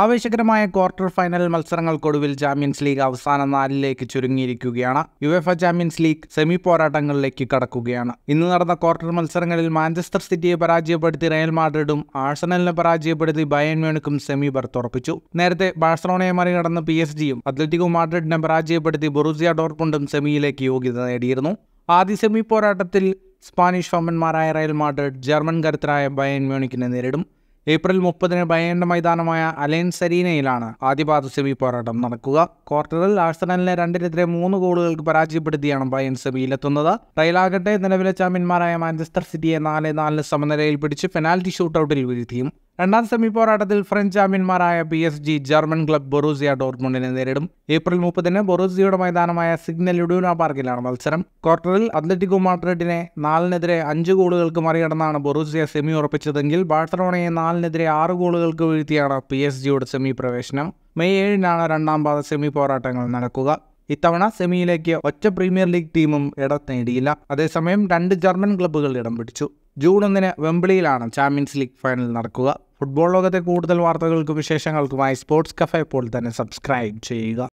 ആവേശകരമായ quarter final മത്സരങ്ങൾക്കൊടുവിൽ champions league അവസാന നാലിലേക്ക് ചുരുങ്ങിയിരിക്കുകയാണ് യുഎഫ ചാമ്പ്യൻസ് ലീഗ് സെമി പോരാട്ടങ്ങളിലേക്ക് കടക്കുകയാണ് ഇന്ന് നടന്ന ക്വാർട്ടർ മത്സരങ്ങളിൽ മാഞ്ചസ്റ്റർ സിറ്റിയെ പരാജയപ്പെടുത്തി റയൽ മാഡ്രിഡും ആഴ്സണലിനെ പരാജയപ്പെടുത്തി ബയൻ മ്യൂണിക്കും സെമി ബർത്ത് ഉറപ്പിച്ചു നേരത്തെ ബാഴ്സലോണയെ മറികടന്ന് പി എസ് ജിയും അത്ലറ്റിക്കോ മാഡ്രിഡിനെ പരാജയപ്പെടുത്തി ബൊറൂസിയ ഡോർക്കുണ്ടും സെമിയിലേക്ക് യോഗ്യത നേടിയിരുന്നു ആദ്യ സെമി പോരാട്ടത്തിൽ സ്പാനിഷ് ഫോമന്മാരായ റയൽ മാഡ്രിഡ് ജർമ്മൻ കരുത്തരായ ബയൻ മ്യൂണിക്കിനെ നേരിടും ഏപ്രിൽ മുപ്പതിന് ബയേണ്ട മൈതാനമായ അലയൻസ് അരീനയിലാണ് ആദ്യപാദ സെമി പോരാട്ടം നടക്കുക ക്വാർട്ടറിൽ ആഴ്സണലിനെ രണ്ടിനെതിരെ മൂന്ന് ഗോളുകൾക്ക് പരാജയപ്പെടുത്തിയാണ് ബയൻ സെമിയിലെത്തുന്നത് റയലാകട്ടെ നിലവിലെ ചാമ്പ്യന്മാരായ മാഞ്ചസ്റ്റർ സിറ്റിയെ നാല് നാലിന് സമനിലയിൽ പിടിച്ച് പെനാൽറ്റി ഷൂട്ടൌട്ടിൽ വീഴ്ത്തിയും രണ്ടാം സെമി പോരാട്ടത്തിൽ ഫ്രഞ്ച് ചാമ്പ്യന്മാരായ P S G German club Borussia ഡോർട്ട്മുണ്ടിനെ നേരിടും ഏപ്രിൽ മുപ്പതിന് ബൊറൂസിയയുടെ മൈതാനമായ സിഗ്നൽ ലുഡൂന പാർക്കിലാണ് മത്സരം ക്വാർട്ടറിൽ അത്ലറ്റിക് മാഡ്രിഡിനെ നാലിനെതിരെ അഞ്ച് ഗോളുകൾക്ക് മറികടന്നാണ് ബൊറൂസിയ സെമി ഉറപ്പിച്ചതെങ്കിൽ ബാഴ്സലോണയെ നാലിനെതിരെ ആറ് ഗോളുകൾക്ക് വീഴ്ത്തിയാണ് പി എസ് ജിയുടെ സെമി പ്രവേശനം മെയ് ഏഴിനാണ് രണ്ടാം പാദ സെമി പോരാട്ടങ്ങൾ നടക്കുക ഇത്തവണ സെമിയിലേക്ക് ഒറ്റ പ്രീമിയർ ലീഗ് ടീമും ഇടം നേടിയില്ല അതേസമയം രണ്ട് ജർമ്മൻ ക്ലബ്ബുകൾ ഇടം പിടിച്ചു ജൂൺ ഒന്നിന് വെമ്പിളിയിലാണ് ചാമ്പ്യൻസ് ലീഗ് ഫൈനൽ നടക്കുക ഫുട്ബോൾ ലോകത്തെ കൂടുതൽ വാർത്തകൾക്കും വിശേഷങ്ങൾക്കുമായി സ്പോർട്സ് കഫേ ഇപ്പോൾ തന്നെ സബ്സ്ക്രൈബ് ചെയ്യുക